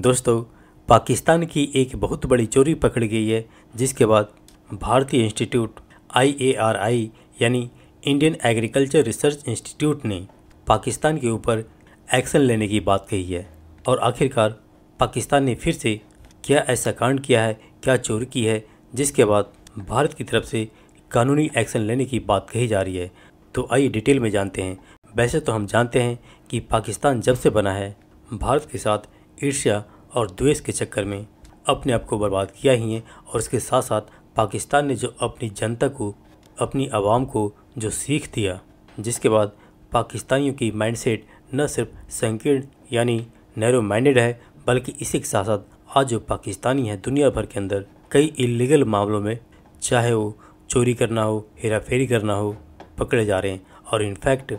दोस्तों पाकिस्तान की एक बहुत बड़ी चोरी पकड़ गई है जिसके बाद भारतीय इंस्टीट्यूट आईएआरआई यानी इंडियन एग्रीकल्चर रिसर्च इंस्टीट्यूट ने पाकिस्तान के ऊपर एक्शन लेने की बात कही है और आखिरकार पाकिस्तान ने फिर से क्या ऐसा कांड किया है क्या चोरी की है जिसके बाद भारत की तरफ से कानूनी एक्शन लेने की बात कही जा रही है तो आइए डिटेल में जानते हैं वैसे तो हम जानते हैं कि पाकिस्तान जब से बना है भारत के साथ ईर्ष्या और द्वेष के चक्कर में अपने आप को बर्बाद किया ही है और इसके साथ साथ पाकिस्तान ने जो अपनी जनता को अपनी आवाम को जो सीख दिया जिसके बाद पाकिस्तानियों की माइंडसेट न सिर्फ संकीर्ण यानी नैरो माइंडेड है बल्कि इसी के साथ साथ आज जो पाकिस्तानी हैं दुनिया भर के अंदर कई इलीगल मामलों में चाहे वो चोरी करना हो हेराफेरी करना हो पकड़े जा रहे हैं और इनफैक्ट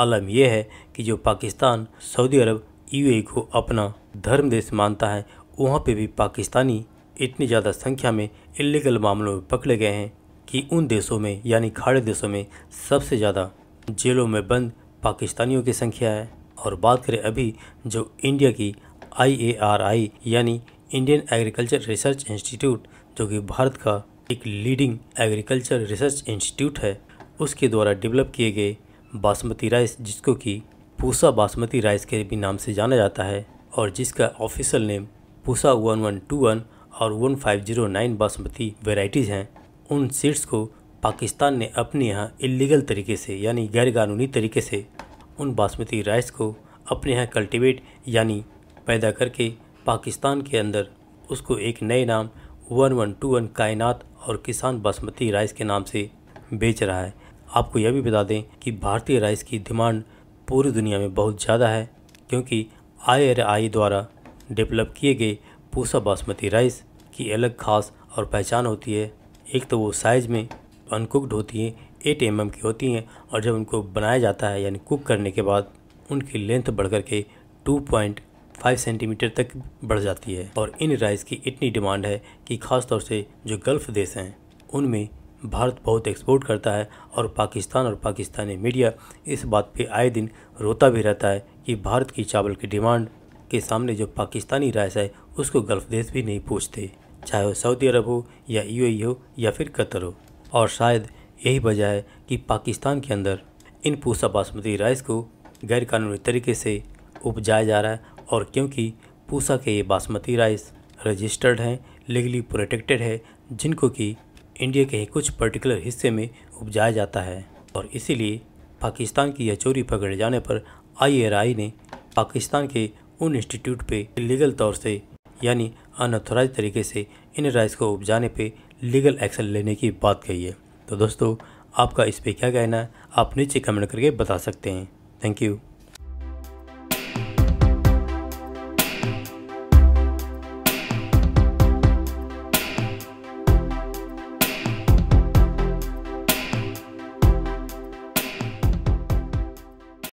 आलम यह है कि जो पाकिस्तान सऊदी अरब यूएई को अपना धर्म देश मानता है वहाँ पे भी पाकिस्तानी इतनी ज़्यादा संख्या में इलीगल मामलों में पकड़े गए हैं कि उन देशों में यानी खाड़े देशों में सबसे ज़्यादा जेलों में बंद पाकिस्तानियों की संख्या है और बात करें अभी जो इंडिया की आई यानी इंडियन एग्रीकल्चर रिसर्च इंस्टीट्यूट जो कि भारत का एक लीडिंग एग्रीकल्चर रिसर्च इंस्टीट्यूट है उसके द्वारा डेवलप किए गए बासमती राइस जिसको कि पूसा बासमती राइस के भी नाम से जाना जाता है और जिसका official name Pusa one one two one और one five zero nine basmati varieties हैं उन सीड्स को पाकिस्तान ने अपने यहाँ इलीगल तरीके से यानी गैरकानूनी तरीके से उन बासमती राइस को अपने यहाँ कल्टिवेट यानी पैदा करके पाकिस्तान के अंदर उसको एक नए नाम वन वन टू वन कायनात और किसान बासमती राइस के नाम से बेच रहा है आपको यह भी बता दें कि भारतीय राइस की डिमांड पूरी दुनिया में बहुत ज़्यादा है क्योंकि आई द्वारा डेवलप किए गए पूसा बासमती राइस की अलग खास और पहचान होती है एक तो वो साइज़ में अनकुकड होती हैं एट एम की होती हैं और जब उनको बनाया जाता है यानी कुक करने के बाद उनकी लेंथ बढ़ के 2.5 सेंटीमीटर तक बढ़ जाती है और इन राइस की इतनी डिमांड है कि खासतौर से जो गल्फ़ देश हैं उनमें भारत बहुत एक्सपोर्ट करता है और पाकिस्तान और पाकिस्तानी मीडिया इस बात पे आए दिन रोता भी रहता है कि भारत की चावल की डिमांड के सामने जो पाकिस्तानी राइस है उसको गल्फ़ देश भी नहीं पूछते चाहे वो सऊदी अरब हो या यू e हो या फिर कतर हो और शायद यही वजह है कि पाकिस्तान के अंदर इन पूसा बासमती राइस को गैरकानूनी तरीके से उपजाया जा रहा है और क्योंकि पूसा के ये बासमती राइस रजिस्टर्ड हैं लीगली प्रोटेक्टेड है जिनको कि इंडिया के कुछ पर्टिकुलर हिस्से में उपजाया जाता है और इसीलिए पाकिस्तान की यह चोरी पकड़े जाने पर आई ने पाकिस्तान के उन इंस्टीट्यूट पे लीगल तौर से यानी अनऑथोराइज तरीके से इन राइस को उपजाने पे लीगल एक्शन लेने की बात कही है तो दोस्तों आपका इस पर क्या कहना है आप नीचे कमेंट करके बता सकते हैं थैंक यू